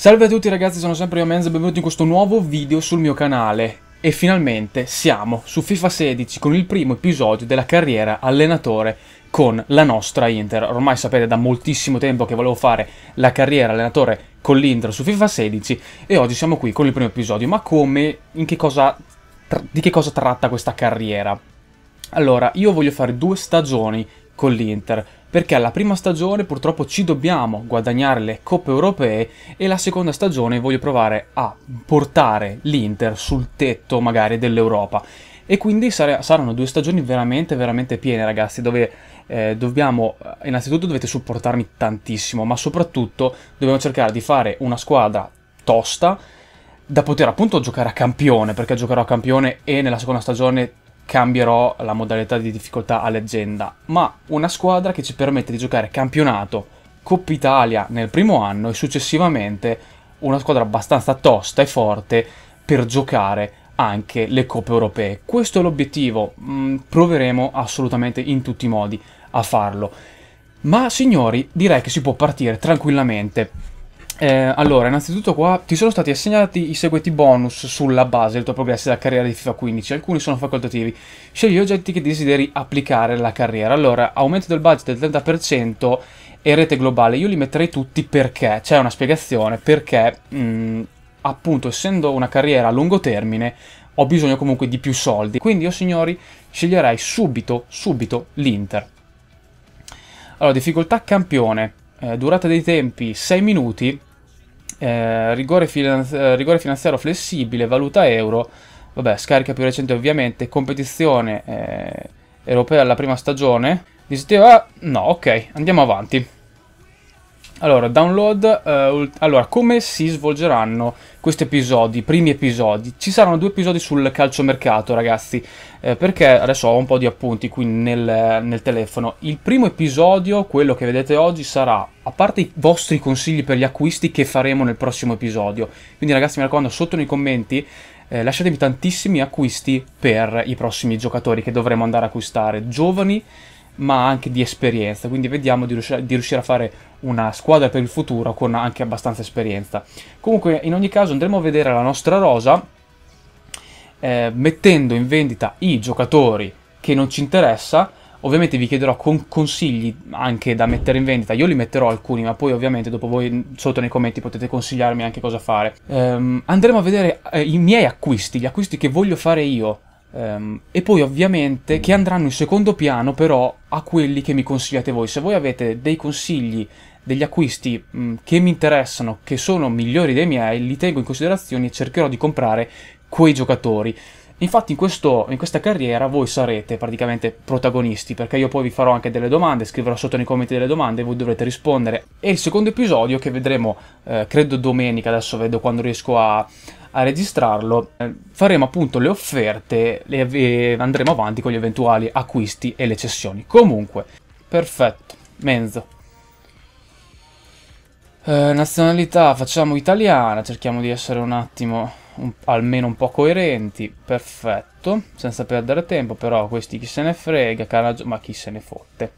Salve a tutti ragazzi, sono sempre io Menz e benvenuti in questo nuovo video sul mio canale. E finalmente siamo su FIFA 16 con il primo episodio della carriera allenatore con la nostra Inter. Ormai sapete da moltissimo tempo che volevo fare la carriera allenatore con l'Inter su FIFA 16 e oggi siamo qui con il primo episodio. Ma come, che cosa, di che cosa tratta questa carriera? Allora, io voglio fare due stagioni con l'Inter perché alla prima stagione purtroppo ci dobbiamo guadagnare le coppe europee e la seconda stagione voglio provare a portare l'Inter sul tetto magari dell'Europa. E quindi sar saranno due stagioni veramente, veramente piene ragazzi, dove eh, dobbiamo, eh, innanzitutto dovete supportarmi tantissimo, ma soprattutto dobbiamo cercare di fare una squadra tosta, da poter appunto giocare a campione, perché giocherò a campione e nella seconda stagione cambierò la modalità di difficoltà a leggenda, ma una squadra che ci permette di giocare campionato, Coppa Italia nel primo anno e successivamente una squadra abbastanza tosta e forte per giocare anche le coppe europee. Questo è l'obiettivo, mm, proveremo assolutamente in tutti i modi a farlo. Ma signori, direi che si può partire tranquillamente. Eh, allora, innanzitutto qua ti sono stati assegnati i seguenti bonus sulla base del tuo progresso della carriera di FIFA 15, alcuni sono facoltativi. Scegli gli oggetti che desideri applicare alla carriera. Allora, aumento del budget del 30% e rete globale, io li metterei tutti perché, c'è una spiegazione, perché mh, mm, appunto essendo una carriera a lungo termine ho bisogno comunque di più soldi. Quindi io oh signori sceglierei subito, subito l'Inter. Allora, difficoltà campione. Eh, durata dei tempi 6 minuti, eh, rigore, finanzi- eh, rigore, finanziario flessibile, valuta euro, vabbè, scarica più recente ovviamente, competizione eh, europea alla prima stagione. Dicevo, no, ok, andiamo avanti. Allora, download, eh, allora, come si svolgeranno questi episodi, i primi episodi? Ci saranno due episodi sul calciomercato, ragazzi, eh, perché adesso ho un po' di appunti qui nel, nel, telefono. Il primo episodio, quello che vedete oggi, sarà, a parte i vostri consigli per gli acquisti che faremo nel prossimo episodio. Quindi ragazzi, mi raccomando, sotto nei commenti eh, lasciatemi tantissimi acquisti per i prossimi giocatori che dovremo andare a acquistare, giovani, ma anche di esperienza, quindi vediamo di riuscire, di riuscire, a fare una squadra per il futuro con anche abbastanza esperienza. Comunque in ogni caso andremo a vedere la nostra rosa eh, mettendo in vendita i giocatori che non ci interessa, ovviamente vi chiederò con consigli anche da mettere in vendita, io li metterò alcuni ma poi ovviamente dopo voi sotto nei commenti potete consigliarmi anche cosa fare. Ehm, andremo a vedere eh, i miei acquisti, gli acquisti che voglio fare io Um, e poi ovviamente che andranno in secondo piano però a quelli che mi consigliate voi. Se voi avete dei consigli, degli acquisti mh, mm, che mi interessano, che sono migliori dei miei, li tengo in considerazione e cercherò di comprare quei giocatori. Infatti in, questo, in, questa carriera voi sarete praticamente protagonisti, perché io poi vi farò anche delle domande, scriverò sotto nei commenti delle domande e voi dovrete rispondere. E il secondo episodio che vedremo, eh, credo domenica, adesso vedo quando riesco a, a registrarlo eh, faremo appunto le offerte e andremo avanti con gli eventuali acquisti e le cessioni. Comunque, perfetto, Menzo. Eh, nazionalità, facciamo italiana, cerchiamo di essere un attimo un, almeno un po' coerenti, perfetto, senza perdere tempo, però questi chi se ne frega, caraggio, ma chi se ne fotte.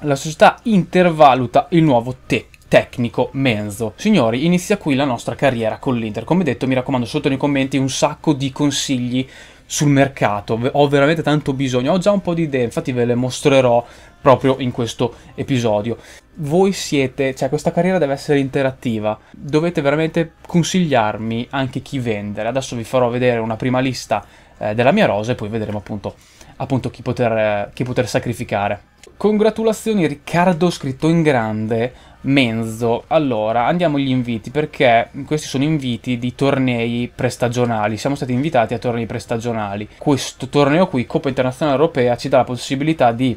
La società intervaluta il nuovo TEC tecnico Menzo. Signori, inizia qui la nostra carriera con l'Inter. Come detto, mi raccomando, sotto nei commenti un sacco di consigli sul mercato. Ho veramente tanto bisogno, ho già un po' di idee, infatti ve le mostrerò proprio in questo episodio. Voi siete, cioè questa carriera deve essere interattiva, dovete veramente consigliarmi anche chi vendere. Adesso vi farò vedere una prima lista eh, della mia rosa e poi vedremo appunto, appunto chi, poter, eh, chi poter sacrificare. Congratulazioni Riccardo scritto in grande Menzo, allora andiamo agli inviti perché questi sono inviti di tornei prestagionali, siamo stati invitati a tornei prestagionali. Questo torneo qui, Coppa Internazionale Europea, ci dà la possibilità di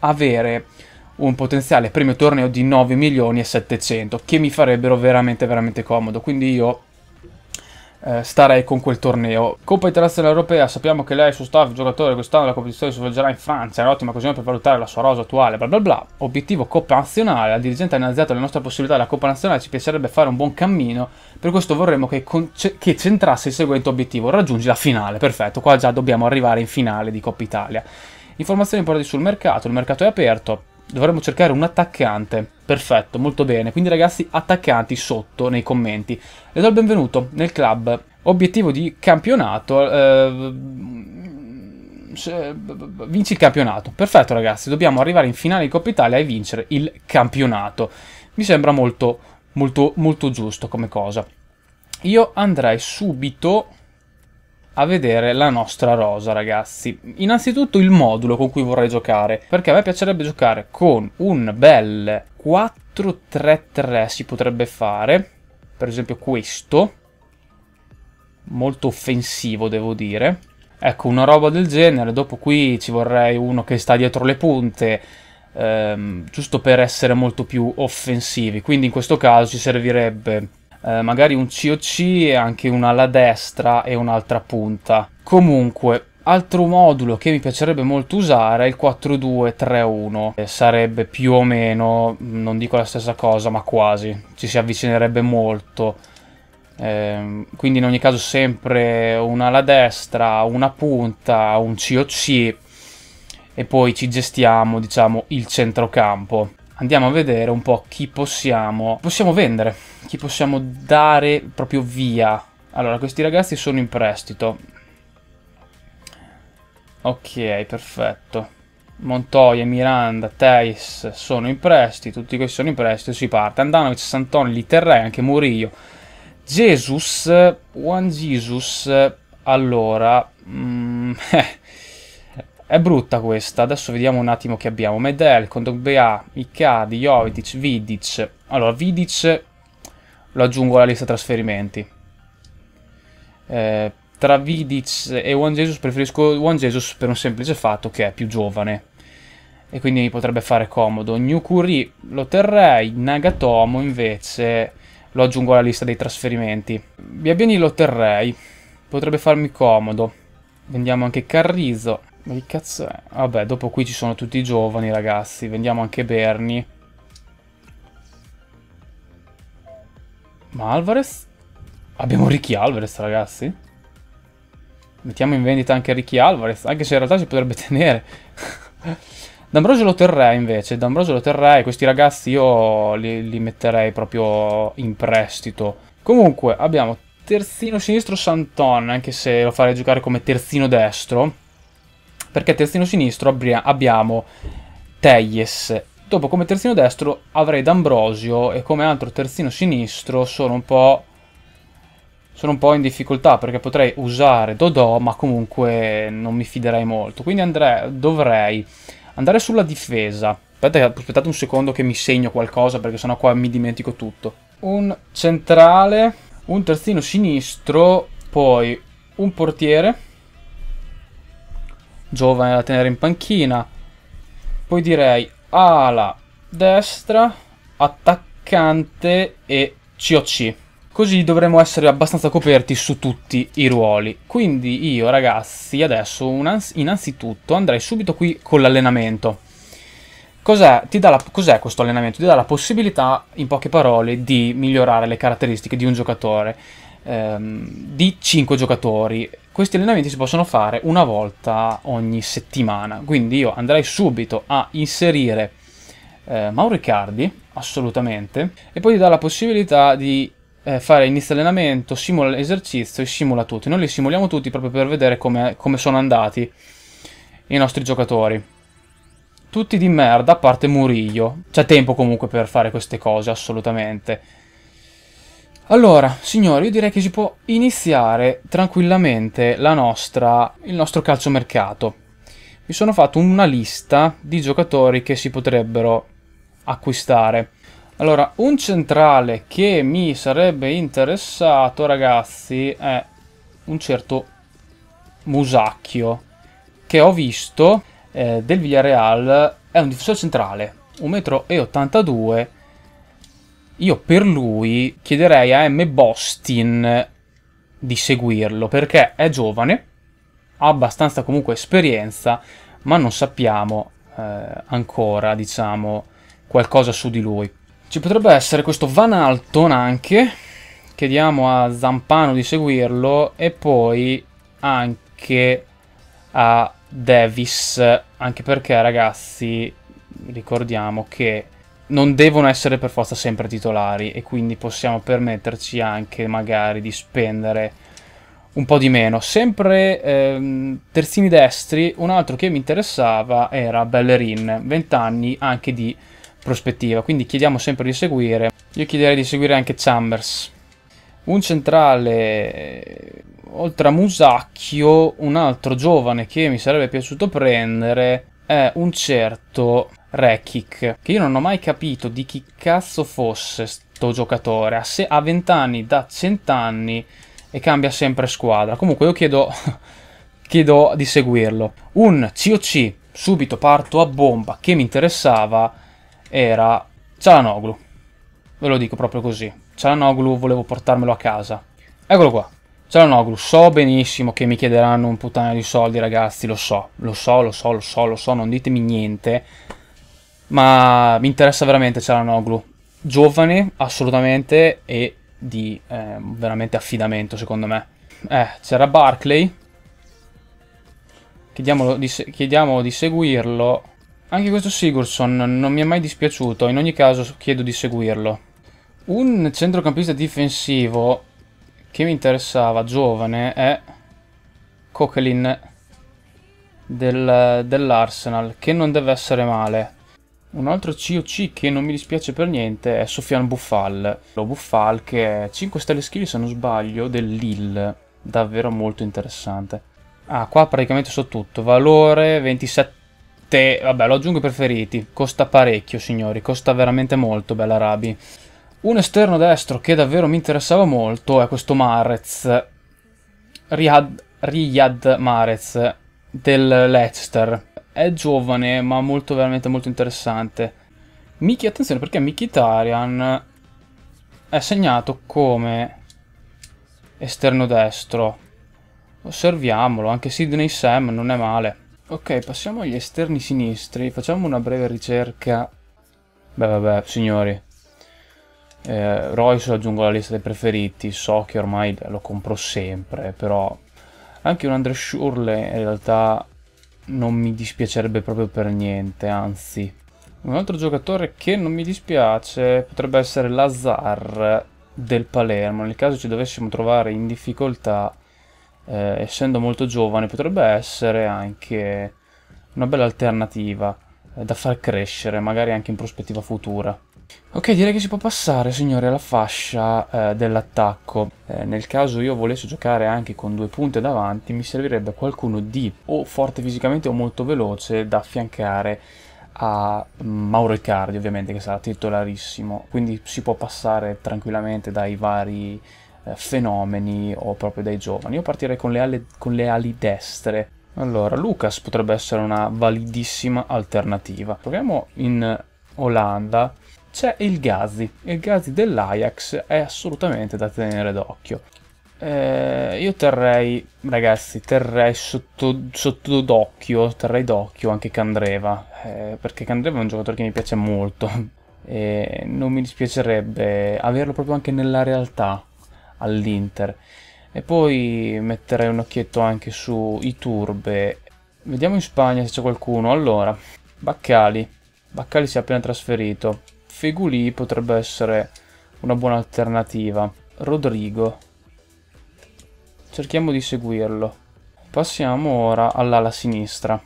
avere un potenziale premio torneo di 9 milioni e 700 che mi farebbero veramente veramente comodo, quindi io eh, starei con quel torneo. Coppa Internazionale Europea, sappiamo che lei, è il suo staff, il giocatore, quest'anno la competizione si svolgerà in Francia, è un'ottima occasione per valutare la sua rosa attuale, bla bla bla. Obiettivo Coppa Nazionale, la dirigente ha analizzato le nostre possibilità della Coppa Nazionale, ci piacerebbe fare un buon cammino, per questo vorremmo che, che centrasse il seguente obiettivo, raggiungi la finale, perfetto, qua già dobbiamo arrivare in finale di Coppa Italia. Informazioni importanti sul mercato, il mercato è aperto, dovremmo cercare un attaccante Perfetto, molto bene. Quindi ragazzi, attaccanti sotto nei commenti. Le do il benvenuto nel club. Obiettivo di campionato. Eh, vinci il campionato. Perfetto ragazzi, dobbiamo arrivare in finale di Coppa Italia e vincere il campionato. Mi sembra molto, molto, molto giusto come cosa. Io andrei subito a vedere la nostra rosa, ragazzi. Innanzitutto il modulo con cui vorrei giocare, perché a me piacerebbe giocare con un bel 4-3-3 si potrebbe fare, per esempio questo, molto offensivo devo dire. Ecco, una roba del genere, dopo qui ci vorrei uno che sta dietro le punte, ehm, giusto per essere molto più offensivi, quindi in questo caso ci servirebbe eh, magari un COC e anche una alla destra e un'altra punta. Comunque, Altro modulo che mi piacerebbe molto usare è il 4231, eh, sarebbe più o meno, non dico la stessa cosa, ma quasi, ci si avvicinerebbe molto. Eh, quindi in ogni caso sempre una alla destra, una punta, un COC e poi ci gestiamo diciamo il centrocampo. Andiamo a vedere un po' chi possiamo, possiamo vendere, chi possiamo dare proprio via. Allora, questi ragazzi sono in prestito, Ok, perfetto. Montoya, Miranda, Teis sono in prestito, tutti questi sono in prestito, si parte. Andanovic, Santoni, Literrei, anche Murillo. Jesus, One Jesus, allora... Mm, eh, è brutta questa, adesso vediamo un attimo che abbiamo. Medel, Kondogbea, Icadi, Jovic, Vidic. Allora, Vidic lo aggiungo alla lista trasferimenti. Eh, tra Vidic e Juan Jesus preferisco Juan Jesus per un semplice fatto che è più giovane e quindi mi potrebbe fare comodo. New Newcuri lo terrei, Nagatomo invece lo aggiungo alla lista dei trasferimenti. Biabini lo terrei, potrebbe farmi comodo. Vendiamo anche Carrizo. Ma che cazzo è? Vabbè, dopo qui ci sono tutti i giovani ragazzi, vendiamo anche Berni. Ma Alvarez? Abbiamo Ricky Alvarez ragazzi? mettiamo in vendita anche Ricky Alvarez, anche se in realtà si potrebbe tenere. D'Ambrosio lo terrei invece, D'Ambrosio lo terrei, questi ragazzi io li, li metterei proprio in prestito. Comunque abbiamo terzino sinistro Santon, anche se lo farei giocare come terzino destro, perché terzino sinistro abbiamo Teyes. Dopo come terzino destro avrei D'Ambrosio e come altro terzino sinistro sono un po' sono un po' in difficoltà perché potrei usare Dodò, ma comunque non mi fiderei molto. Quindi andrei, dovrei andare sulla difesa. Aspettate, aspettate un secondo che mi segno qualcosa perché sennò qua mi dimentico tutto. Un centrale, un terzino sinistro, poi un portiere, giovane da tenere in panchina, poi direi ala destra, attaccante e COC. Così dovremmo essere abbastanza coperti su tutti i ruoli. Quindi io ragazzi adesso innanzitutto andrei subito qui con l'allenamento. Cos'è, cos questo allenamento? Ti dà la possibilità, in poche parole, di migliorare le caratteristiche di un giocatore, ehm, di 5 giocatori. Questi allenamenti si possono fare una volta ogni settimana, quindi io andrei subito a inserire eh, Mauricardi, assolutamente, e poi ti dà la possibilità di eh, fare inizio allenamento, simula l'esercizio e simula tutti. Noi li simuliamo tutti proprio per vedere come, come sono andati i nostri giocatori. Tutti di merda, a parte Murillo. C'è tempo comunque per fare queste cose, assolutamente. Allora, signori, io direi che si può iniziare tranquillamente nostra, il nostro calciomercato. Mi sono fatto una lista di giocatori che si potrebbero acquistare. Allora, un centrale che mi sarebbe interessato, ragazzi, è un certo Musacchio, che ho visto eh, del Villarreal, è un difensore centrale, 1,82 m. Io per lui chiederei a M. Bostin di seguirlo, perché è giovane, ha abbastanza comunque esperienza, ma non sappiamo eh, ancora, diciamo, qualcosa su di lui. Ci potrebbe essere questo Van Alton anche. Chiediamo a Zampano di seguirlo. E poi anche a Davis. Anche perché, ragazzi, ricordiamo che non devono essere per forza sempre titolari. E quindi possiamo permetterci anche magari di spendere un po' di meno. Sempre ehm, terzini destri. Un altro che mi interessava era Bellerin. 20 anni anche di prospettiva, quindi chiediamo sempre di seguire. Io chiederei di seguire anche Chambers. Un centrale, eh, oltre a Musacchio, un altro giovane che mi sarebbe piaciuto prendere è un certo Rekic, che io non ho mai capito di chi cazzo fosse sto giocatore. Ha 20 anni da 100 anni e cambia sempre squadra. Comunque io chiedo, chiedo di seguirlo. Un COC, subito parto a bomba, che mi interessava era Cialanoglu. Ve lo dico proprio così. Cialanoglu volevo portarmelo a casa. Eccolo qua. Cialanoglu, so benissimo che mi chiederanno un puttana di soldi, ragazzi, lo so. Lo so, lo so, lo so, lo so, non ditemi niente. Ma mi interessa veramente Cialanoglu. Giovane, assolutamente, e di eh, veramente affidamento, secondo me. Eh, c'era Barclay. Chiediamolo di, chiediamolo di seguirlo. Anche questo Sigurdsson non mi è mai dispiaciuto, in ogni caso chiedo di seguirlo. Un centrocampista difensivo che mi interessava, giovane, è Coquelin del, dell'Arsenal, che non deve essere male. Un altro COC che non mi dispiace per niente è Sofian Buffal. Lo Buffal che è 5 stelle skill se non sbaglio del Lille, davvero molto interessante. Ah, qua praticamente so tutto, valore 27 te, vabbè lo aggiungo preferiti, costa parecchio signori, costa veramente molto Bella Rabi. Un esterno destro che davvero mi interessava molto è questo Marez, Riyad, Riyad Marez del Leicester. È giovane ma molto veramente molto interessante. Miki, attenzione perché Mikitarian è segnato come esterno destro. Osserviamolo, anche Sidney Sam non è male. Ok, passiamo agli esterni sinistri, facciamo una breve ricerca. Beh, vabbè, signori. Eh, Royce lo aggiungo alla lista dei preferiti, so che ormai lo compro sempre, però anche un Andre Schurle in realtà non mi dispiacerebbe proprio per niente, anzi. Un altro giocatore che non mi dispiace potrebbe essere Lazar del Palermo, nel caso ci dovessimo trovare in difficoltà eh, essendo molto giovane, potrebbe essere anche una bella alternativa eh, da far crescere, magari anche in prospettiva futura. Ok, direi che si può passare, signori, alla fascia eh, dell'attacco. Eh, nel caso io volessi giocare anche con due punte davanti, mi servirebbe qualcuno di o forte fisicamente o molto veloce da affiancare a Mauro Icardi, ovviamente, che sarà titolarissimo. Quindi si può passare tranquillamente dai vari eh, fenomeni o proprio dai giovani. Io partirei con le, ali, con le ali destre. Allora, Lucas potrebbe essere una validissima alternativa. Proviamo in Olanda c'è il Gazi. Il Gazi dell'Ajax è assolutamente da tenere d'occhio. Eh, io terrei, ragazzi, terrei sotto, sotto d'occhio, terrei d'occhio anche Candreva, eh, perché Candreva è un giocatore che mi piace molto e non mi dispiacerebbe averlo proprio anche nella realtà all'Inter. E poi metterei un occhietto anche su Turbe. Vediamo in Spagna se c'è qualcuno. Allora, Baccali. Baccali si è appena trasferito. Feguli potrebbe essere una buona alternativa. Rodrigo. Cerchiamo di seguirlo. Passiamo ora all'ala sinistra,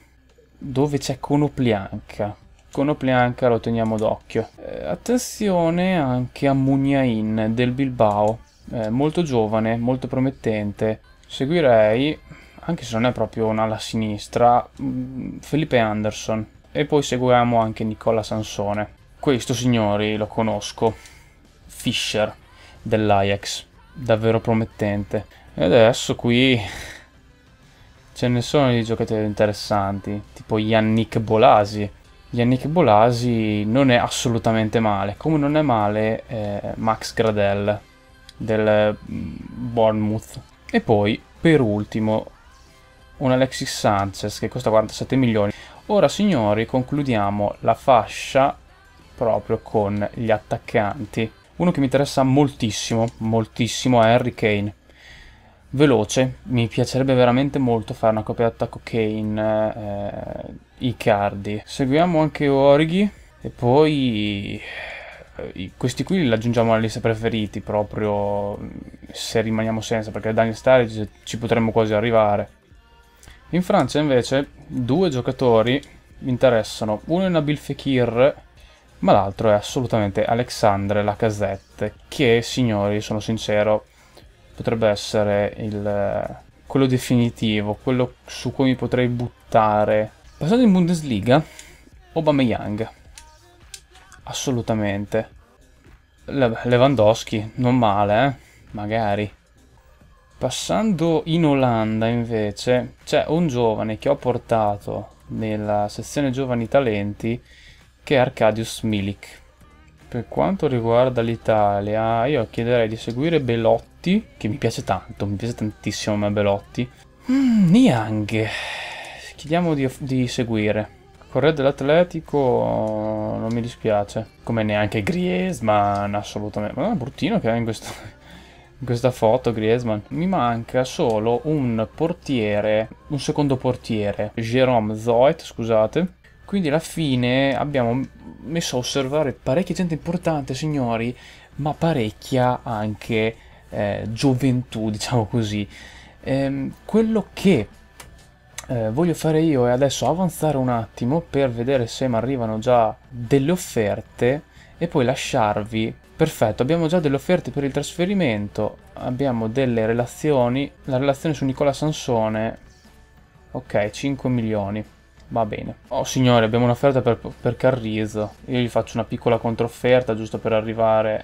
dove c'è Conoplianca. Conoplianca lo teniamo d'occhio. Eh, attenzione anche a Mugnain del Bilbao eh, molto giovane, molto promettente. Seguirei, anche se non è proprio un'ala sinistra, mm, Felipe Anderson. E poi seguiamo anche Nicola Sansone. Questo, signori, lo conosco. Fischer dell'Ajax. Davvero promettente. E adesso qui ce ne sono dei giocatori interessanti, tipo Yannick Bolasi. Yannick Bolasi non è assolutamente male, come non è male eh, Max Gradel, del mm, Bournemouth. E poi, per ultimo, un Alexis Sanchez che costa 47 milioni. Ora signori concludiamo la fascia proprio con gli attaccanti. Uno che mi interessa moltissimo, moltissimo è Harry Kane. Veloce, mi piacerebbe veramente molto fare una coppia d'attacco Kane eh, Icardi. Seguiamo anche Origi e poi eh, questi qui li aggiungiamo alla lista preferiti proprio mm, se rimaniamo senza perché Daniel Sturridge ci potremmo quasi arrivare in Francia invece due giocatori mi interessano uno è Nabil Fekir ma l'altro è assolutamente Alexandre Lacazette che signori sono sincero potrebbe essere il, eh, quello definitivo quello su cui mi potrei buttare passando in Bundesliga Aubameyang Assolutamente. Le Lewandowski, non male, eh? Magari. Passando in Olanda invece, c'è un giovane che ho portato nella sezione giovani talenti che è Arcadius Milik. Per quanto riguarda l'Italia, io chiederei di seguire Belotti, che mi piace tanto, mi piace tantissimo a me Belotti. Mm, Niang, chiediamo di, di seguire. Correa dell'Atletico non mi dispiace, come neanche Griezmann assolutamente, ma è bruttino che è in, questo, in questa foto Griezmann. Mi manca solo un portiere, un secondo portiere, Jerome Zoet, scusate, quindi alla fine abbiamo messo a osservare parecchia gente importante, signori, ma parecchia anche eh, gioventù, diciamo così. Ehm, quello che eh, voglio fare io è adesso avanzare un attimo per vedere se mi arrivano già delle offerte e poi lasciarvi Perfetto, abbiamo già delle offerte per il trasferimento, abbiamo delle relazioni, la relazione su Nicola Sansone, ok, 5 milioni, va bene. Oh signore, abbiamo un'offerta per, per Carrizo, io gli faccio una piccola controfferta giusto per arrivare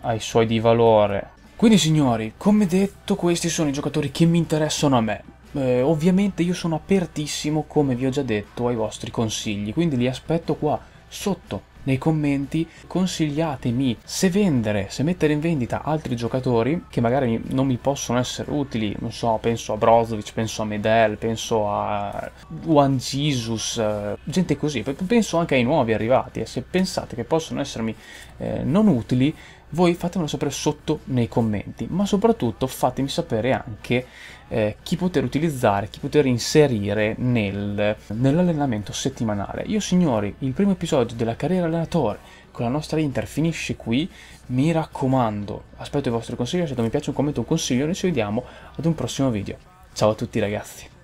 ai suoi di valore. Quindi signori, come detto questi sono i giocatori che mi interessano a me. Eh, ovviamente io sono apertissimo, come vi ho già detto, ai vostri consigli, quindi li aspetto qua sotto nei commenti consigliatemi se vendere, se mettere in vendita altri giocatori che magari non mi possono essere utili, non so, penso a Brozovic, penso a Medel, penso a Juan Jesus, eh, gente così, penso anche ai nuovi arrivati e eh, se pensate che possono essermi eh, non utili, voi fatemelo sapere sotto nei commenti, ma soprattutto fatemi sapere anche eh, chi poter utilizzare, chi poter inserire nel, nell'allenamento settimanale. Io signori, il primo episodio della carriera allenatore con la nostra Inter finisce qui, mi raccomando, aspetto i vostri consigli, lasciate mi piace un commento, un consiglio, noi ci vediamo ad un prossimo video. Ciao a tutti ragazzi!